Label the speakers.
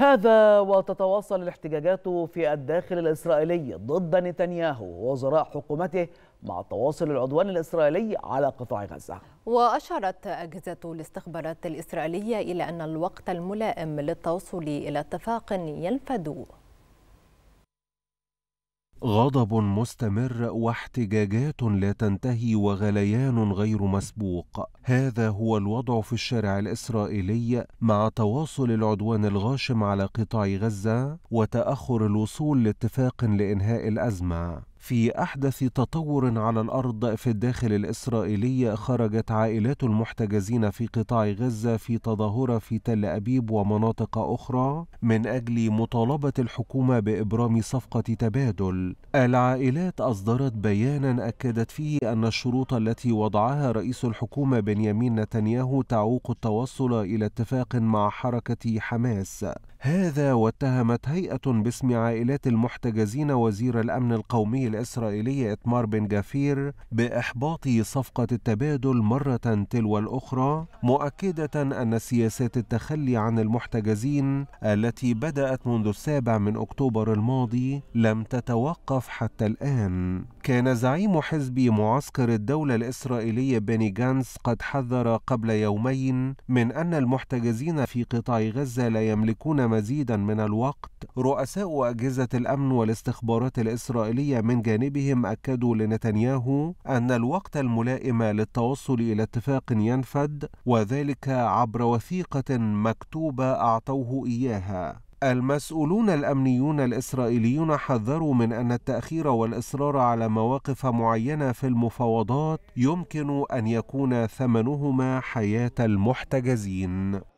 Speaker 1: هذا وتتواصل الاحتجاجات في الداخل الإسرائيلي ضد نتنياهو ووزراء حكومته مع تواصل العدوان الإسرائيلي على قطاع غزة وأشارت أجهزة الاستخبارات الإسرائيلية إلى أن الوقت الملائم للتوصل إلى اتفاق ينفد
Speaker 2: غضب مستمر واحتجاجات لا تنتهي وغليان غير مسبوق هذا هو الوضع في الشارع الاسرائيلي مع تواصل العدوان الغاشم على قطاع غزه وتاخر الوصول لاتفاق لانهاء الازمه في احدث تطور على الارض في الداخل الاسرائيلي خرجت عائلات المحتجزين في قطاع غزه في تظاهره في تل ابيب ومناطق اخرى من اجل مطالبه الحكومه بابرام صفقه تبادل العائلات اصدرت بيانا اكدت فيه ان الشروط التي وضعها رئيس الحكومه بنيامين نتنياهو تعوق التوصل الى اتفاق مع حركه حماس هذا واتهمت هيئه باسم عائلات المحتجزين وزير الامن القومي الإسرائيلي إتمار بن جافير بإحباط صفقة التبادل مرة تلو الأخرى مؤكدة أن سياسات التخلي عن المحتجزين التي بدأت منذ السابع من أكتوبر الماضي لم تتوقف حتى الآن كان زعيم حزب معسكر الدولة الإسرائيلية بني جانس قد حذر قبل يومين من أن المحتجزين في قطاع غزة لا يملكون مزيدا من الوقت رؤساء أجهزة الأمن والاستخبارات الإسرائيلية من جانبهم أكدوا لنتنياهو أن الوقت الملائم للتوصل إلى اتفاق ينفذ وذلك عبر وثيقة مكتوبة أعطوه إياها المسؤولون الامنيون الاسرائيليون حذروا من ان التاخير والاصرار على مواقف معينه في المفاوضات يمكن ان يكون ثمنهما حياه المحتجزين